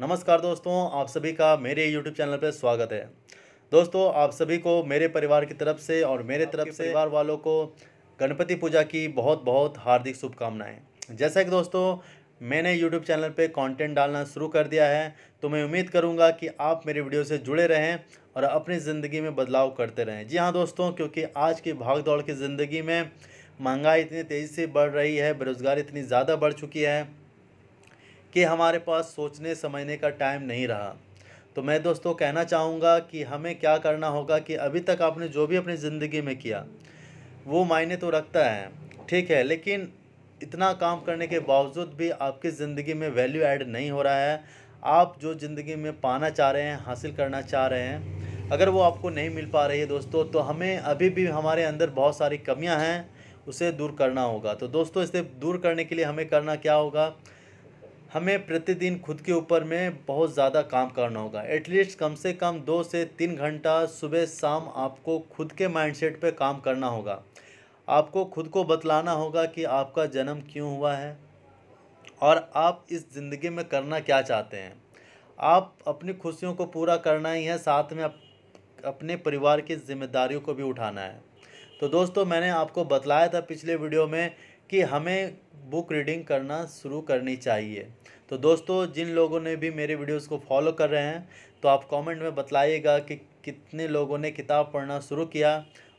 नमस्कार दोस्तों आप सभी का मेरे यूट्यूब चैनल पर स्वागत है दोस्तों आप सभी को मेरे परिवार की तरफ से और मेरे तरफ से परिवार वालों को गणपति पूजा की बहुत बहुत हार्दिक शुभकामनाएं जैसा कि दोस्तों मैंने यूट्यूब चैनल पर कंटेंट डालना शुरू कर दिया है तो मैं उम्मीद करूँगा कि आप मेरे वीडियो से जुड़े रहें और अपनी ज़िंदगी में बदलाव करते रहें जी हाँ दोस्तों क्योंकि आज की भाग दौड़ की ज़िंदगी में महंगाई इतनी तेज़ी से बढ़ रही है बेरोज़गारी इतनी ज़्यादा बढ़ चुकी है कि हमारे पास सोचने समझने का टाइम नहीं रहा तो मैं दोस्तों कहना चाहूँगा कि हमें क्या करना होगा कि अभी तक आपने जो भी अपनी ज़िंदगी में किया वो मायने तो रखता है ठीक है लेकिन इतना काम करने के बावजूद भी आपकी ज़िंदगी में वैल्यू ऐड नहीं हो रहा है आप जो ज़िंदगी में पाना चाह रहे हैं हासिल करना चाह रहे हैं अगर वो आपको नहीं मिल पा रही है दोस्तों तो हमें अभी भी हमारे अंदर बहुत सारी कमियां हैं उसे दूर करना होगा तो दोस्तों इसे दूर करने के लिए हमें करना क्या होगा हमें प्रतिदिन खुद के ऊपर में बहुत ज़्यादा काम करना होगा एटलीस्ट कम से कम दो से तीन घंटा सुबह शाम आपको खुद के माइंडसेट पे काम करना होगा आपको खुद को बतलाना होगा कि आपका जन्म क्यों हुआ है और आप इस ज़िंदगी में करना क्या चाहते हैं आप अपनी खुशियों को पूरा करना ही है साथ में अप, अपने परिवार की जिम्मेदारियों को भी उठाना है तो दोस्तों मैंने आपको बतलाया था पिछले वीडियो में कि हमें बुक रीडिंग करना शुरू करनी चाहिए तो दोस्तों जिन लोगों ने भी मेरे वीडियोस को फॉलो कर रहे हैं तो आप कमेंट में बतलाइएगा कि कितने लोगों ने किताब पढ़ना शुरू किया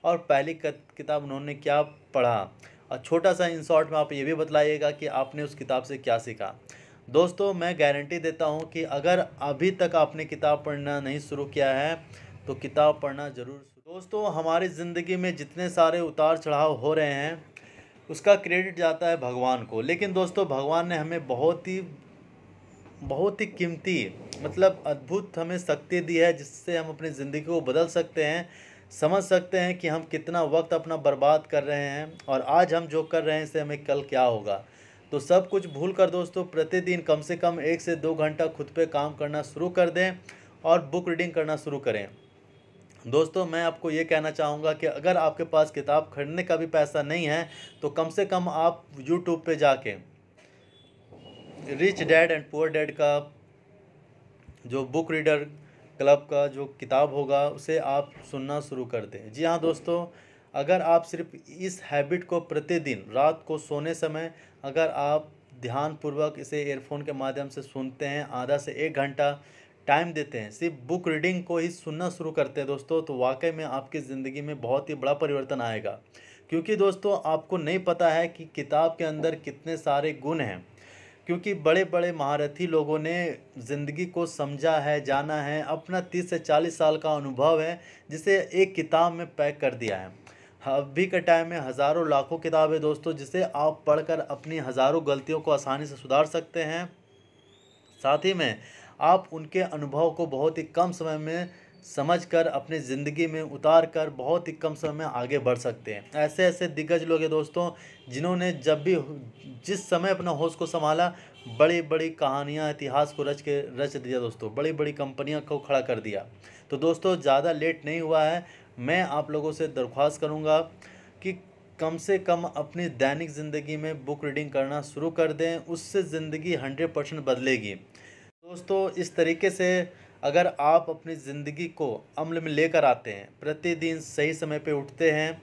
और पहली किताब उन्होंने क्या पढ़ा और छोटा सा इन शॉर्ट में आप ये भी बतलाइएगा कि आपने उस किताब से क्या सीखा दोस्तों मैं गारंटी देता हूँ कि अगर अभी तक आपने किताब पढ़ना नहीं शुरू किया है तो किताब पढ़ना ज़रूर दोस्तों हमारी ज़िंदगी में जितने सारे उतार चढ़ाव हो रहे हैं उसका क्रेडिट जाता है भगवान को लेकिन दोस्तों भगवान ने हमें बहुत ही बहुत ही कीमती मतलब अद्भुत हमें शक्ति दी है जिससे हम अपनी ज़िंदगी को बदल सकते हैं समझ सकते हैं कि हम कितना वक्त अपना बर्बाद कर रहे हैं और आज हम जो कर रहे हैं इससे हमें कल क्या होगा तो सब कुछ भूल कर दोस्तों प्रतिदिन कम से कम एक से दो घंटा खुद पे काम करना शुरू कर दें और बुक रीडिंग करना शुरू करें दोस्तों मैं आपको ये कहना चाहूँगा कि अगर आपके पास किताब खरीदने का भी पैसा नहीं है तो कम से कम आप यूट्यूब पे जाके rich dad and poor dad का जो बुक रीडर क्लब का जो किताब होगा उसे आप सुनना शुरू कर दें जी हाँ दोस्तों अगर आप सिर्फ इस हैबिट को प्रतिदिन रात को सोने समय अगर आप ध्यानपूर्वक इसे एयरफोन के माध्यम से सुनते हैं आधा से एक घंटा टाइम देते हैं सिर्फ बुक रीडिंग को ही सुनना शुरू करते हैं दोस्तों तो वाकई में आपकी ज़िंदगी में बहुत ही बड़ा परिवर्तन आएगा क्योंकि दोस्तों आपको नहीं पता है कि किताब के अंदर कितने सारे गुण हैं क्योंकि बड़े बड़े महारथी लोगों ने ज़िंदगी को समझा है जाना है अपना तीस से चालीस साल का अनुभव है जिसे एक किताब में पैक कर दिया है अभी के टाइम में हज़ारों लाखों किताब है दोस्तों जिसे आप पढ़कर अपनी हज़ारों गलतियों को आसानी से सुधार सकते हैं साथ ही में आप उनके अनुभव को बहुत ही कम समय में समझ कर अपनी ज़िंदगी में उतार कर बहुत ही कम समय में आगे बढ़ सकते हैं ऐसे ऐसे दिग्गज लोग हैं दोस्तों जिन्होंने जब भी जिस समय अपना होश को संभाला बड़ी बड़ी कहानियाँ इतिहास को रच के रच दिया दोस्तों बड़ी बड़ी कंपनियाँ को खड़ा कर दिया तो दोस्तों ज़्यादा लेट नहीं हुआ है मैं आप लोगों से दरख्वास्त करूँगा कि कम से कम अपनी दैनिक ज़िंदगी में बुक रीडिंग करना शुरू कर दें उससे ज़िंदगी हंड्रेड परसेंट बदलेगी दोस्तों इस तरीके से अगर आप अपनी ज़िंदगी को अमल में लेकर आते हैं प्रतिदिन सही समय पे उठते हैं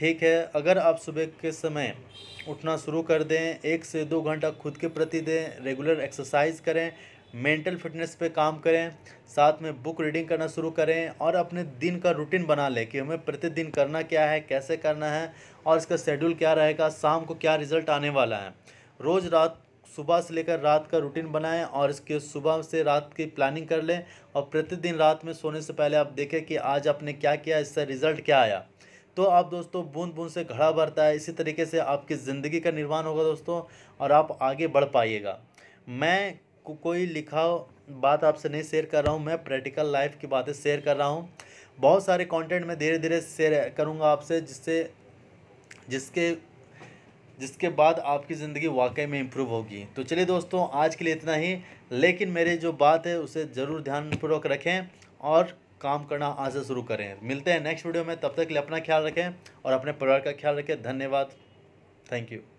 ठीक है अगर आप सुबह के समय उठना शुरू कर दें एक से दो घंटा खुद के प्रति दें रेगुलर एक्सरसाइज करें मेंटल फिटनेस पे काम करें साथ में बुक रीडिंग करना शुरू करें और अपने दिन का रूटीन बना लें कि हमें प्रतिदिन करना क्या है कैसे करना है और इसका शेड्यूल क्या रहेगा शाम को क्या रिज़ल्ट आने वाला है रोज़ रात सुबह से लेकर रात का रूटीन बनाएं और इसके सुबह से रात की प्लानिंग कर लें और प्रतिदिन रात में सोने से पहले आप देखें कि आज आपने क्या किया इससे रिज़ल्ट क्या आया तो आप दोस्तों बूंद बूंद से घड़ा भरता है इसी तरीके से आपकी ज़िंदगी का निर्माण होगा दोस्तों और आप आगे बढ़ पाइएगा मैं को कोई लिखा बात आपसे नहीं शेयर कर रहा हूँ मैं प्रैक्टिकल लाइफ की बातें शेयर कर रहा हूँ बहुत सारे कंटेंट मैं धीरे धीरे शेयर करूँगा आपसे जिससे जिसके जिसके बाद आपकी ज़िंदगी वाकई में इम्प्रूव होगी तो चलिए दोस्तों आज के लिए इतना ही लेकिन मेरे जो बात है उसे ज़रूर ध्यानपूर्वक रखें और काम करना आज से शुरू करें मिलते हैं नेक्स्ट वीडियो में तब तक के लिए अपना ख्याल रखें और अपने परिवार का ख्याल रखें धन्यवाद थैंक यू